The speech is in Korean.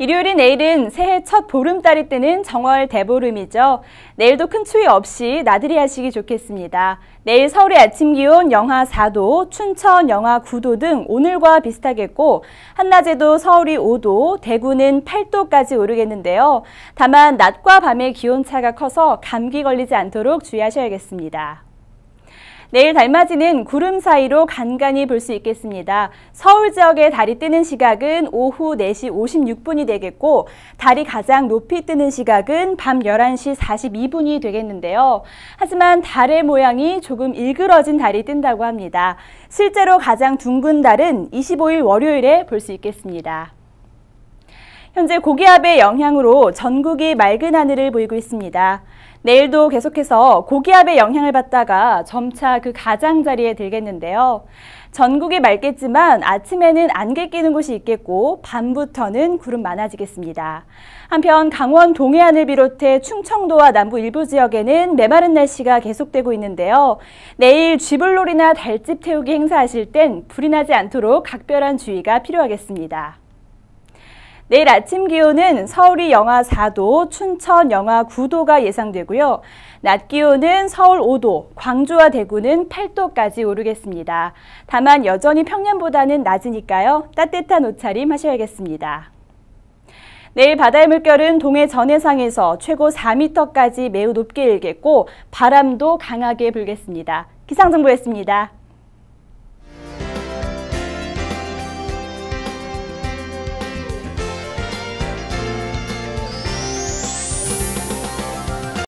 일요일인 내일은 새해 첫 보름달이 뜨는 정월 대보름이죠. 내일도 큰 추위 없이 나들이 하시기 좋겠습니다. 내일 서울의 아침 기온 영하 4도, 춘천 영하 9도 등 오늘과 비슷하겠고 한낮에도 서울이 5도, 대구는 8도까지 오르겠는데요. 다만 낮과 밤의 기온차가 커서 감기 걸리지 않도록 주의하셔야겠습니다. 내일 달맞이는 구름 사이로 간간히 볼 수 있겠습니다. 서울 지역의 달이 뜨는 시각은 오후 4시 56분이 되겠고 달이 가장 높이 뜨는 시각은 밤 11시 42분이 되겠는데요. 하지만 달의 모양이 조금 일그러진 달이 뜬다고 합니다. 실제로 가장 둥근 달은 25일 월요일에 볼 수 있겠습니다. 현재 고기압의 영향으로 전국이 맑은 하늘을 보이고 있습니다. 내일도 계속해서 고기압의 영향을 받다가 점차 그 가장자리에 들겠는데요. 전국이 맑겠지만 아침에는 안개 끼는 곳이 있겠고 밤부터는 구름 많아지겠습니다. 한편 강원 동해안을 비롯해 충청도와 남부 일부 지역에는 메마른 날씨가 계속되고 있는데요. 내일 쥐불놀이나 달집 태우기 행사하실 땐 불이 나지 않도록 각별한 주의가 필요하겠습니다. 내일 아침 기온은 서울이 영하 4도, 춘천 영하 9도가 예상되고요. 낮 기온은 서울 5도, 광주와 대구는 8도까지 오르겠습니다. 다만 여전히 평년보다는 낮으니까요. 따뜻한 옷차림 하셔야겠습니다. 내일 바다의 물결은 동해 전해상에서 최고 4m까지 매우 높게 일겠고 바람도 강하게 불겠습니다. 기상정보였습니다.